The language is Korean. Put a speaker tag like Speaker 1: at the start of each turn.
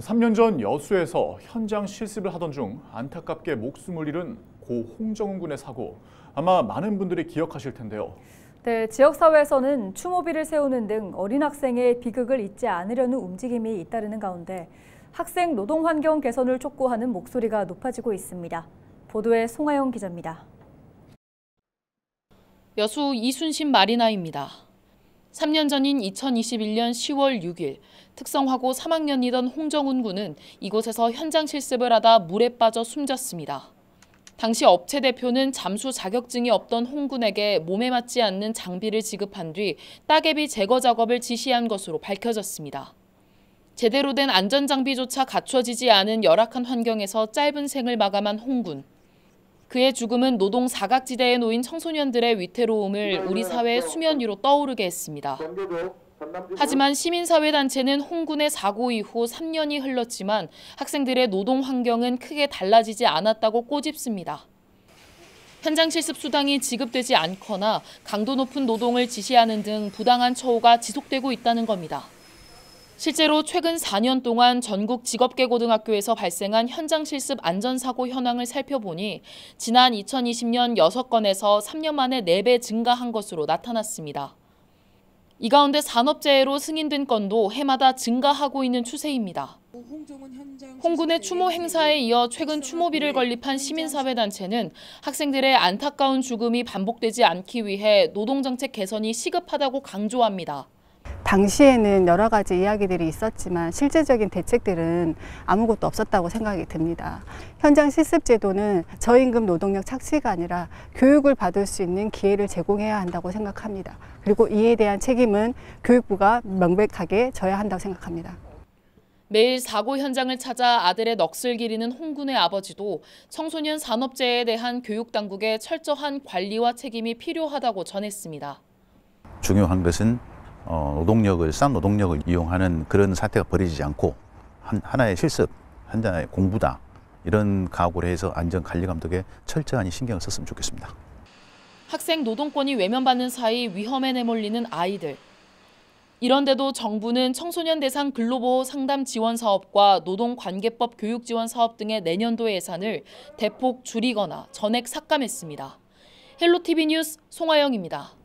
Speaker 1: 3년 전 여수에서 현장 실습을 하던 중 안타깝게 목숨을 잃은 고 홍정훈 군의 사고 아마 많은 분들이 기억하실 텐데요. 네, 지역사회에서는 추모비를 세우는 등 어린 학생의 비극을 잊지 않으려는 움직임이 잇따르는 가운데 학생 노동 환경 개선을 촉구하는 목소리가 높아지고 있습니다. 보도에 송하영 기자입니다.
Speaker 2: 여수 이순신
Speaker 1: 마리나입니다.
Speaker 2: 3년 전인 2021년 10월 6일 특성화고 3학년이던 홍정훈 군은 이곳에서 현장 실습을 하다 물에 빠져 숨졌습니다. 당시 업체 대표는 잠수 자격증이 없던 홍 군에게 몸에 맞지 않는 장비를 지급한 뒤 따개비 제거 작업을 지시한 것으로 밝혀졌습니다. 제대로 된 안전장비조차 갖춰지지 않은 열악한 환경에서 짧은 생을 마감한 홍군. 그의 죽음은 노동 사각지대에 놓인 청소년들의 위태로움을 우리 사회의 수면 위로 떠오르게 했습니다. 하지만 시민사회단체는 홍군의 사고 이후 3년이 흘렀지만 학생들의 노동 환경은 크게 달라지지 않았다고 꼬집습니다. 현장 실습 수당이 지급되지 않거나 강도 높은 노동을 지시하는 등 부당한 처우가 지속되고 있다는 겁니다. 실제로 최근 4년 동안 전국 직업계고등학교에서 발생한 현장 실습 안전사고 현황을 살펴보니 지난 2020년 6건에서 3년 만에 4배 증가한 것으로 나타났습니다. 이 가운데 산업재해로 승인된 건도 해마다 증가하고 있는 추세입니다. 홍군의 추모 행사에 이어 최근 추모비를 건립한 시민사회단체는 학생들의 안타까운 죽음이 반복되지 않기 위해 노동정책 개선이 시급하다고 강조합니다.
Speaker 1: 당시에는 여러 가지 이야기들이 있었지만 실제적인 대책들은 아무것도 없었다고 생각이 듭니다. 현장 실습 제도는 저임금 노동력 착취가 아니라 교육을 받을 수 있는 기회를 제공해야 한다고 생각합니다. 그리고 이에 대한 책임은 교육부가 명백하게 져야 한다고 생각합니다.
Speaker 2: 매일 사고 현장을 찾아 아들의 넋을 기리는 홍군의 아버지도 청소년 산업재해에 대한 교육당국의 철저한 관리와 책임이 필요하다고 전했습니다.
Speaker 1: 중요한 것은 어, 노동력을 싼 노동력을 이용하는 그런 사태가 벌어지지 않고 한, 하나의 실습, 한나의 공부다 이런 각오를 해서 안전관리 감독에 철저히 신경을 썼으면 좋겠습니다.
Speaker 2: 학생 노동권이 외면받는 사이 위험에 내몰리는 아이들. 이런데도 정부는 청소년 대상 근로보호 상담 지원 사업과 노동관계법 교육 지원 사업 등의 내년도 예산을 대폭 줄이거나 전액 삭감했습니다. 헬로티비 뉴스 송하영입니다.